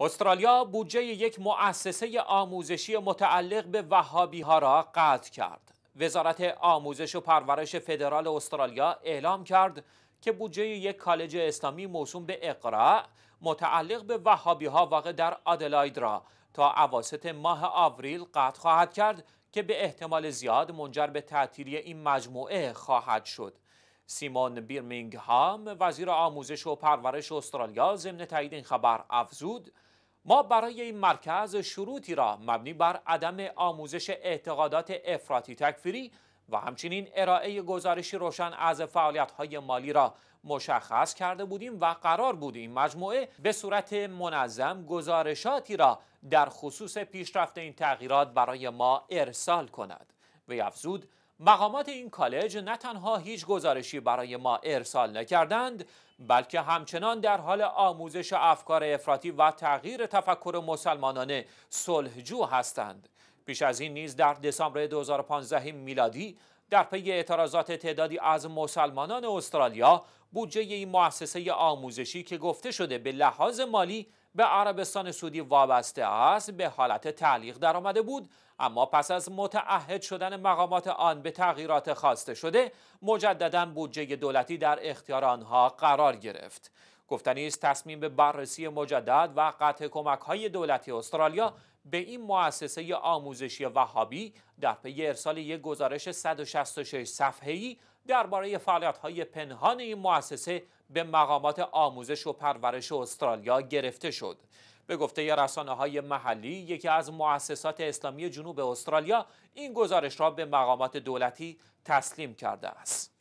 استرالیا بودجه یک مؤسسه آموزشی متعلق به وهابی ها را قطع کرد. وزارت آموزش و پرورش فدرال استرالیا اعلام کرد که بودجه یک کالج اسلامی موسوم به اقرا متعلق به وهابی ها واقع در آدلاید را تا اواسط ماه آوریل قطع خواهد کرد که به احتمال زیاد منجر به تعطیلی این مجموعه خواهد شد. سیمون بیرمینگهام وزیر آموزش و پرورش استرالیا ضمن تایید این خبر افزود ما برای این مرکز شروطی را مبنی بر عدم آموزش اعتقادات افراطی تکفیری و همچنین ارائه گزارشی روشن از فعالیت‌های مالی را مشخص کرده بودیم و قرار بود این مجموعه به صورت منظم گزارشاتی را در خصوص پیشرفت این تغییرات برای ما ارسال کند. وی افزود مقامات این کالج نه تنها هیچ گزارشی برای ما ارسال نکردند بلکه همچنان در حال آموزش افکار افراطی و تغییر تفکر مسلمانان صلحجو هستند پیش از این نیز در دسامبر 2015 میلادی در پی اعتراضات تعدادی از مسلمانان استرالیا بودجه این مؤسسه آموزشی که گفته شده به لحاظ مالی به عربستان سعودی وابسته است به حالت تعلیق درآمده بود اما پس از متعهد شدن مقامات آن به تغییرات خواسته شده مجددا بودجه دولتی در اختیار آنها قرار گرفت گفتنی است تصمیم به بررسی مجدد و قطع کمک های دولتی استرالیا به این مؤسسه آموزشی وهابی در پی ارسال یک گزارش 166 صفحه‌ای درباره فعالیت‌های پنهان این مؤسسه به مقامات آموزش و پرورش استرالیا گرفته شد. به گفته رسانه های محلی یکی از مؤسسات اسلامی جنوب استرالیا این گزارش را به مقامات دولتی تسلیم کرده است.